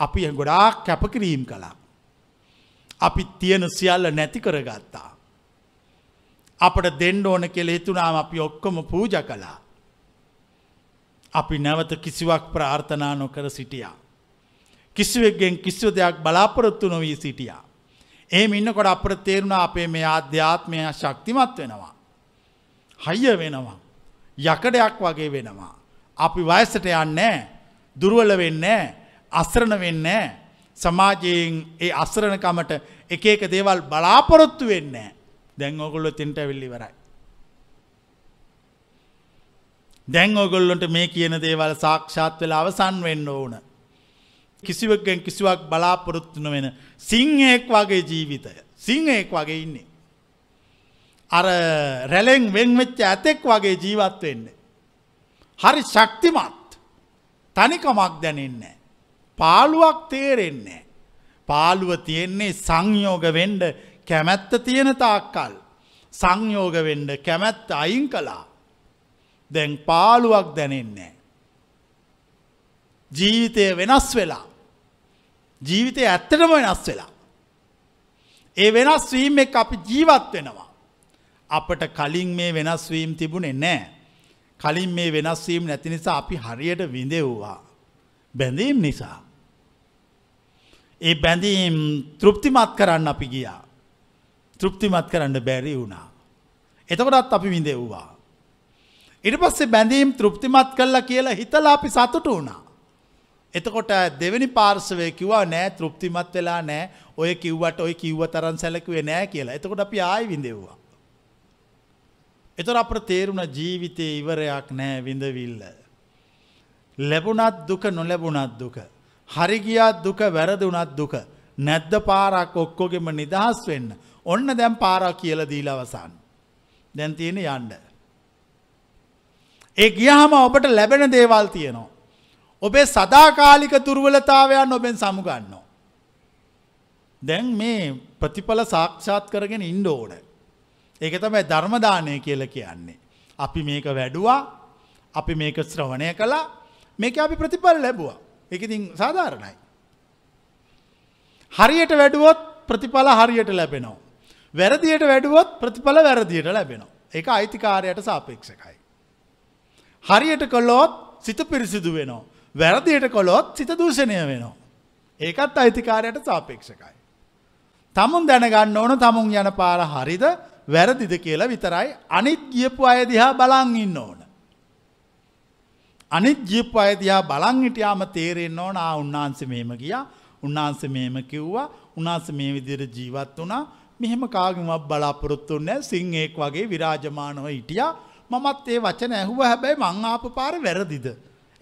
අපි ගොඩාක් කැපකිරීම් කළා. අපි තියෙන සියල්ල නැති කරගත්තා. අපට දෙන්න ඕන කෙළ හිතුනාම අපි ඔක්කොම පූජ කළා. අපි නැවත කිසිවක් ප්‍රාර්ථනා නොකර සිටියා. කිසිවෙක්ගෙන් කිසිව දෙයක් බලාපොරොත්තු නොවී සිටියා. ඒ ඉන්නකොට අපට තේරුණ අපේ මේ අධ්‍යාත්මය ශක්තිමත් වෙනවා. හයිය වෙනවා. යකඩයක් වගේ වෙනවා. අපි වයසට යන්නේ දුර්වල වෙන්නේ අස්රණ වෙන්න සමාජයෙන් ඒ අස්රණකමට එක එක දේවල් බලාපොරොත්තු වෙන්න දැන් ඕගොල්ලො තින්ට විල්ලිවරයි. දැන් ඕගොල්ලොන්ට මේ කියන දේවල් සාක්ෂාත් වෙලා අවසන් වෙන්න ඕන. කිසිවක්ගෙන් කිසිවක් බලාපොරොත්තුන වෙන සිංහෙක් වගේ ජීවිතය සිංහෙක් වගේ ඉන්නේ. අර රැලෙෙන් වෙන්වෙච්ච ඇතෙක් වගේ ජීවත් වෙන්න. හරි ශක්තිමත් තනිකමක් දැනෙන්නේ. පාළුවක් තේරෙන්නේ. පාළුව තියෙන්නේ සංයෝග වෙන්ඩ කැමැත්ත තියෙන තාක්කල්. සංයෝග වෙන්ඩ කැමැත්ත අයින් කලා. දැන් පාළුවක් දැනෙන්නේ. ජීවිතය වෙනස් වෙලා. ජීවිතය ඇත්තටම වෙනස් වෙලා. ඒ වෙනස් වීම එක් අපි ජීවත් වෙනවා. අපට කලින් මේ වෙනස්වීම් තිබුණෙ නෑ. කලින් මේ වෙනස්වීම් නැති නිසා අපි හරියට විඳෙව්වා. බැඳීම් නිසා. ඒ බැඳීම් තෘප්තිමත් කරන්න අපි ගියා. තෘප්තිමත් කරන්න බැරි වුණා. එතකොටත් අපි විඳෙව්වා. ඉට පස්සේ බැඳීම් තෘප්තිමත් කල්ලා කියලා හිතලා අපි සතුට වුණා. එතකොට දෙවැනි පාර්සවය කිවවා නෑ තෘප්තිමත් වෙලා නෑ ඔය කිව්වට ඔය කිව්ව තරන් සැලකුවේ නෑ කියලා එතකොට අපි ආයි විඳෙව්වා. එතොර අප තේරුණ ජීවිතය ඉවරයක් නෑ විඳවිල්ල. ලැබුණත් දුක නොලැබුණත් දුක. හරි ගියත් දුක වැරදුනත් දුක. නැද්ද පාරක් ඔක්කොගෙම නිදහස් වෙන්න. ඔන්න දැම් පාරක් කියල දීල අවසන්. දැන් තියෙන යන්ඩ. ඒ ගියහම ඔබට ලැබෙන දේවල් තියෙනවා. ඔබේ සදාකාලික තුරුවලතාවයන් ඔබෙන් සමුගන්නවා. දැන් මේ ප්‍රතිඵල සාක්ෂාත් කරගෙන ඉන්ඩ ඕන. ඒක තමයි ධර්මදානය කියල කියන්නේ. අපි මේක වැඩුවා අපි මේක ශ්‍රවණය කලා මේක අපි ප්‍රතිඵල ලැබවා. ඒක ඉතින් සාධාරණයි. හරියට වැඩුවොත් ප්‍රතිඵල හරියට ලැබෙනවා. වැරදියට වැඩුවොත් ප්‍රතිඵල වැරදියට ලැබෙනවා. ඒක අයිතිකාරයට සාපේක්ෂකයි. හරියට කළොත් සිත පිරිසිදු වෙනවා. වැරදියට කොළොත් සිත දූෂණය වෙනවා. ඒකත් අයිතිකාරයට සාපේක්ෂකයි. තමුන් දැනගන්න ඕන තමුන් යන පාර හරිද වැරදිද කියලා විතරයි අනිත් ගියපු අය දිහා බලන් ඉන්න ඕන. අනිත් ජීප්පු අය තියා බලන් හිටියාම තේරෙන්න ඕන ආ උන්වහන්සේ මෙහෙම ගියා උන්වහන්සේ මෙහෙම කිව්වා උන්වහන්සේ මේ විදිහට ජීවත් වුණා මෙහෙම කාගෙමවත් බලාපොරොත්තු නැහැ සිංහෙක් වගේ විරාජමානව හිටියා මමත් ඒ වචන ඇහුවා හැබැයි මං ආපු පාර වැරදිද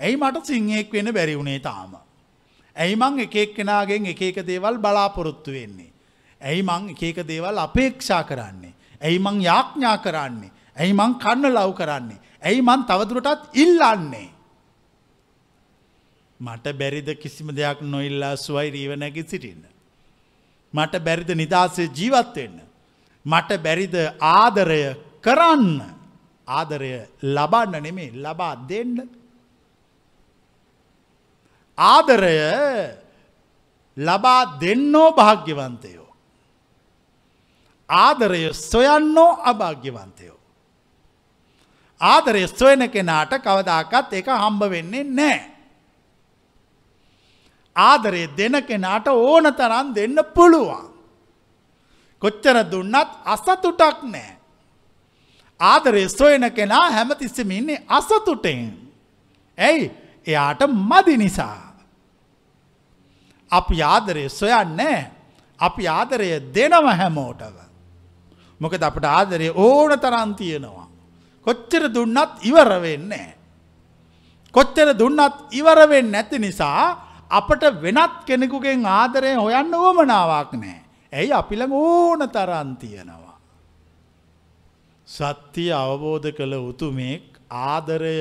ඇයි මට සිංහෙක් වෙන්න බැරි වුණේ තාම ඇයි මං එක එක්කෙනාගෙන් එක එක දේවල් බලාපොරොත්තු වෙන්නේ ඇයි මං එක එක දේවල් අපේක්ෂා කරන්නේ ඇයි මං යාඥා කරන්නේ ඇයි මං කන්න ලව් කරන්නේ ඇයි මං තවදුරටත් ඉල්ලන්නේ මට බැරිද කිසිම දෙයක් නොඉල්ලා සුවයි රීවනැකි සිටින්න. මට බැරිද නිදහසේ ජීවත්වෙන්න. මට බැරිද ආදරය කරන්න ආදරය ලබන්න නෙමේ ලබා දෙන්න. ආදරය ලබා දෙන්නෝ භාග්‍යවන්තයෝ. ආදරය සොයන්නෝ අභාග්‍යවන්තයෝ. ආදරය ස්වයන කෙනාට කවදාකත් එක හම්බ වෙන්නේ නෑ. ආදරය දෙන කෙනාට ඕන තරන් දෙන්න පුළුවන්. කොච්චර දුන්නත් අසතුටක් නෑ. ආදරය සොයන කෙනා හැමතිස්සම ඉන්නේ අසතුටෙන්. ඇයි එයාට මදි නිසා. අපි ආදරය සොයන්නෑ අපි ආදරය දෙනව හැමෝටව. මොකද අපට ආදරය ඕන තරන් තියෙනවා. කොච්චර දුන්නත් ඉවර වෙන්නේ. කොච්චර දුන්නත් ඉවර වෙන්න නැති නිසා අපට වෙනත් කෙනෙකුගෙන් ආදරය හොයන්න ඕමනාවක් නෑ. ඇයි අපිළඟ ඕන තරන් තියෙනවා. සත්‍යය අවබෝධ කළ උතුමෙක් ආදරය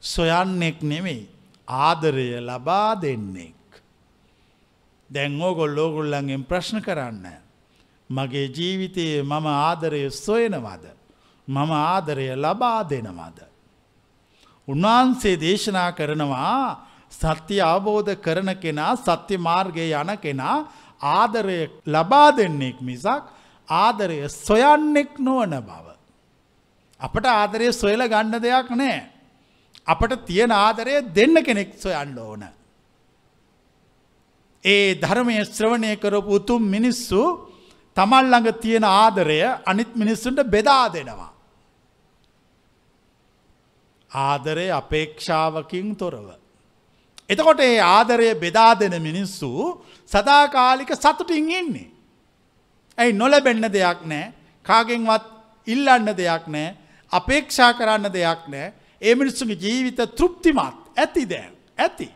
සොයන්නෙක් නෙමෙයි ආදරය ලබා දෙන්නෙක්. දැංගෝ ගොල්ලෝ ගොල්ලන්ගෙන් ප්‍රශ්න කරන්න. මගේ ජීවිතයේ මම ආදරය සොයනවද. මම ආදරය ලබා දෙනවද. උන්වහන්සේ දේශනා කරනවා සත්‍ය අවබෝධ කරන කෙනා සත්‍ය මාර්ගය යන කෙනා ආදරය ලබා දෙන්නෙක් මිසක් ආදරය සොයන්නෙක් නොවන බව. අපට ආදරය සොයල ගන්න දෙයක් නෑ. අපට තියෙන ආදරය දෙන්න කෙනෙක් සොයන්න ඕන. ඒ ධර්මය ශ්‍රවණය කරපු උතුම් මිනිස්සු තමල් ළඟ තියෙන ආදරය අනිත් මිනිස්සුන්ට බෙදා දෙනවා. ආදරය අපේක්ෂාවකින් තොරව. එතකොට ඒ ආදරය බෙදා දෙන මිනිස්සු සදාකාලික සතුටින් ඉන්නේ. ඇයි නොලබෙන්න දෙයක් නෑ කාගෙන්වත් ඉල්ලන්න දෙයක් නෑ අපේක්ෂා කරන්න දෙයක් නෑ ඒ මිනිස්සුගේ ජීවිත තෘප්තිමත් ඇති දැන් ඇති.